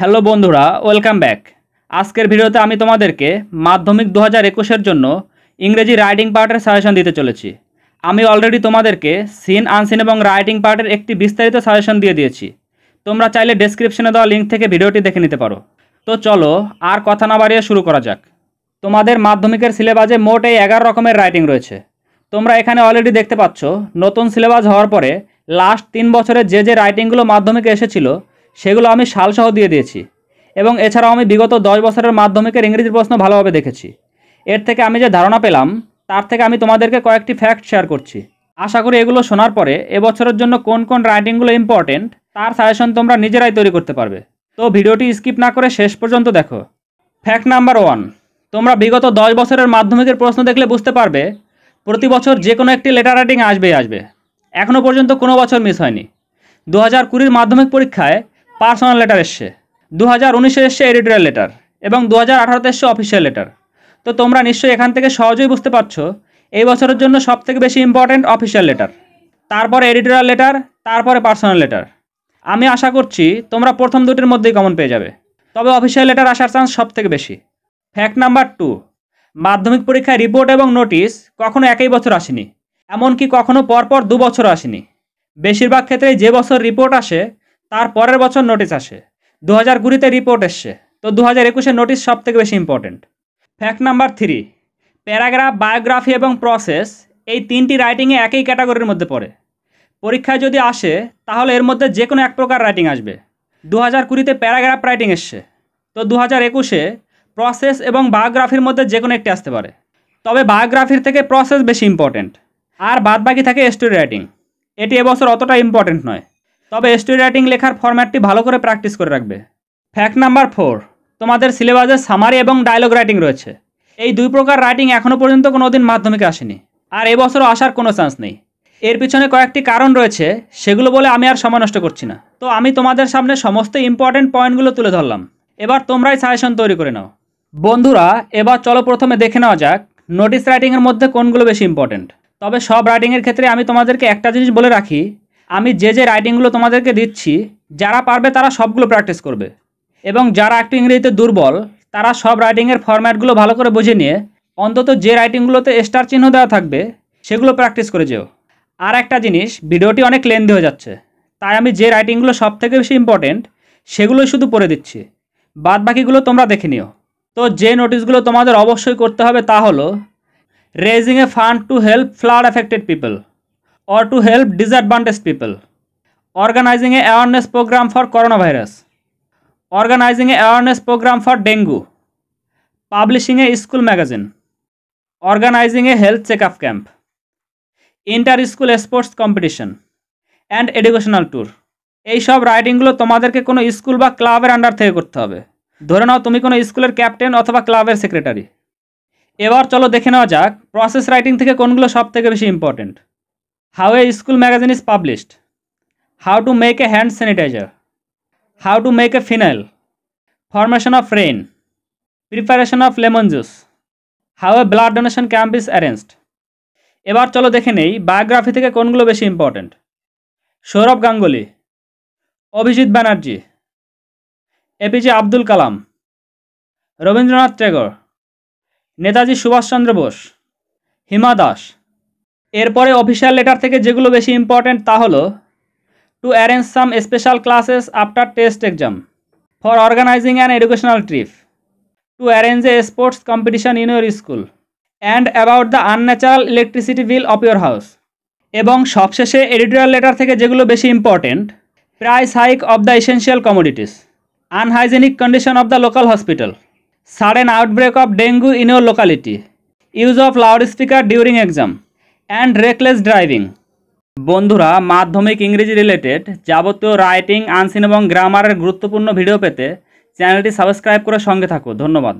Hello বন্ধুরা welcome back আজকের ভিডিওতে আমি তোমাদেরকে মাধ্যমিক দু হাজার একুশের জন্য ইংরেজি রাইটিং পার্টের সাজেশন দিতে চলেছি আমি অলরেডি তোমাদেরকে সিন আনসিন এবং রাইটিং পার্টের একটি বিস্তারিত সাজেশন দিয়ে দিয়েছি তোমরা চাইলে ডেসক্রিপশনে দেওয়া লিঙ্ক থেকে ভিডিওটি দেখে নিতে পারো তো চলো আর কথা না বাড়িয়ে শুরু করা যাক তোমাদের মাধ্যমিকের সিলেবাসে মোট এই এগারো রকমের রাইটিং রয়েছে তোমরা এখানে অলরেডি দেখতে পাচ্ছ নতুন সিলেবাস হওয়ার পরে লাস্ট তিন বছরে যে যে রাইটিংগুলো মাধ্যমিকে এসেছিল সেগুলো আমি সালসহ দিয়ে দিয়েছি এবং এছাড়াও আমি বিগত দশ বছরের মাধ্যমিকের ইংরেজির প্রশ্ন ভালোভাবে দেখেছি এর থেকে আমি যে ধারণা পেলাম তার থেকে আমি তোমাদেরকে কয়েকটি ফ্যাক্ট শেয়ার করছি আশা করি এগুলো শোনার পরে এবছরের জন্য কোন কোন রাইটিংগুলো ইম্পর্টেন্ট তার সাজেশন তোমরা নিজেরাই তৈরি করতে পারবে তো ভিডিওটি স্কিপ না করে শেষ পর্যন্ত দেখো ফ্যাক্ট নাম্বার ওয়ান তোমরা বিগত দশ বছরের মাধ্যমিকের প্রশ্ন দেখলে বুঝতে পারবে প্রতি বছর যে কোনো একটি লেটার রাইটিং আসবেই আসবে এখনও পর্যন্ত কোনো বছর মিস হয়নি দু হাজার কুড়ির মাধ্যমিক পরীক্ষায় পার্সোনাল লেটার এসছে দু হাজার উনিশে এসছে এডিটোরিয়াল লেটার এবং দু হাজার আঠারোতে এসছে অফিসিয়াল লেটার তো তোমরা নিশ্চয়ই এখান থেকে সহজেই বুঝতে পারছো এই বছরের জন্য সবথেকে বেশি ইম্পর্ট্যান্ট অফিসিয়াল লেটার তারপরে এডিটোরিয়াল লেটার তারপরে পার্সোনাল লেটার আমি আশা করছি তোমরা প্রথম দুটির মধ্যেই কমন পেয়ে যাবে তবে অফিসিয়াল লেটার আসার চান্স সব থেকে বেশি ফ্যাক্ট নাম্বার টু মাধ্যমিক পরীক্ষায় রিপোর্ট এবং নোটিশ কখনো একই বছর আসেনি এমনকি কখনো পরপর দু বছর আসেনি বেশিরভাগ ক্ষেত্রে যে বছর রিপোর্ট আসে তার পরের বছর নোটিস আসে দু হাজার কুড়িতে রিপোর্ট এসছে তো দু হাজার একুশে নোটিস সব থেকে বেশি important fact number three paragraph biography এবং প্রসেস এই তিনটি রাইটিংয়ে একই ক্যাটাগরির মধ্যে পড়ে পরীক্ষায় যদি আসে তাহলে এর মধ্যে যে কোনো এক প্রকার রাইটিং আসবে দু হাজার কুড়িতে প্যারাগ্রাফ রাইটিং এসছে তো দু হাজার একুশে প্রসেস এবং বায়োগ্রাফির মধ্যে যে কোনো একটি আসতে পারে তবে বায়োগ্রাফির থেকে প্রসেস বেশি ইম্পর্টেন্ট আর বাদ বাকি থাকে স্টোরি রাইটিং এটি এবছর অতটা ইম্পর্টেন্ট নয় তবে স্টোরি রাইটিং লেখার ফর্ম্যাটটি ভালো করে প্র্যাকটিস করে রাখবে ফ্যাক্ট নাম্বার ফোর তোমাদের সিলেবাসে সামারি এবং ডায়লগ রাইটিং রয়েছে এই দুই প্রকার রাইটিং এখনও পর্যন্ত কোনো দিন মাধ্যমিকে আসেনি আর এবছরও আসার কোনো চান্স নেই এর পিছনে কয়েকটি কারণ রয়েছে সেগুলো বলে আমি আর সময় নষ্ট করছি না তো আমি তোমাদের সামনে সমস্ত ইম্পর্ট্যান্ট পয়েন্টগুলো তুলে ধরলাম এবার তোমরাই সাজেশন তৈরি করে নাও বন্ধুরা এবার চলো প্রথমে দেখে নেওয়া যাক নোটিস রাইটিংয়ের মধ্যে কোনগুলো বেশি ইম্পর্ট্যান্ট তবে সব রাইটিংয়ের ক্ষেত্রে আমি তোমাদেরকে একটা জিনিস বলে রাখি আমি যে যে রাইটিংগুলো তোমাদেরকে দিচ্ছি যারা পারবে তারা সবগুলো প্র্যাকটিস করবে এবং যারা একটু ইংরেজিতে দুর্বল তারা সব রাইটিংয়ের ফরম্যাটগুলো ভালো করে বুঝে নিয়ে অন্তত যে রাইটিংগুলোতে স্টার চিহ্ন দেওয়া থাকবে সেগুলো প্র্যাকটিস করে যেও আর একটা জিনিস ভিডিওটি অনেক লেন্দি হয়ে যাচ্ছে তাই আমি যে রাইটিংগুলো সব থেকে বেশি ইম্পর্টেন্ট সেগুলো শুধু পড়ে দিচ্ছি বাদ বাকিগুলো তোমরা দেখে নিও তো যে নোটিশগুলো তোমাদের অবশ্যই করতে হবে তা হলো raising a fund to help flood affected people or to help disadvantaged people. Organizing a awareness program for coronavirus. Organizing a awareness program for dengue. Publishing a school magazine. Organizing a health checkup camp. Inter-school sports competition. And educational tour এই সব রাইটিংগুলো তোমাদেরকে কোনো school বা ক্লাবের under থেকে করতে হবে ধরে নাও তুমি কোনো স্কুলের ক্যাপ্টেন অথবা ক্লাবের সেক্রেটারি এবার চলো দেখে নেওয়া যাক প্রসেস রাইটিং থেকে কোনগুলো সব থেকে বেশি important how a school magazine is published how to make a hand sanitiser how to make a phenyl formation of rain preparation of lemon juice how a blood donation camp is arranged এবার চলো দেখে নেই biography থেকে কোনগুলো বেশি important Sourav Ganguly Abhijit Banerjee APJ Abdul Kalam Rabindranath Tagore Netaji Subhas Chandra Bose Hima Das এরপরে official letter থেকে যেগুলো বেশি ইম্পর্টেন্ট তা হলো to arrange some special classes after test exam for organising an educational trip to arrange a sports competition in your school and about the unnatural electricity bill of your house এবং সবশেষে editorial letter থেকে যেগুলো বেশি important price hike of the essential commodities unhygienic condition of the local hospital sudden outbreak of dengue in your locality use of loud speaker during exam and reckless driving বন্ধুরা মাধ্যমিক ইংরেজি related যাবতীয় writing unseen এবং গ্রামারের গুরুত্বপূর্ণ video পেতে চ্যানেলটি subscribe করে সঙ্গে থাকো ধন্যবাদ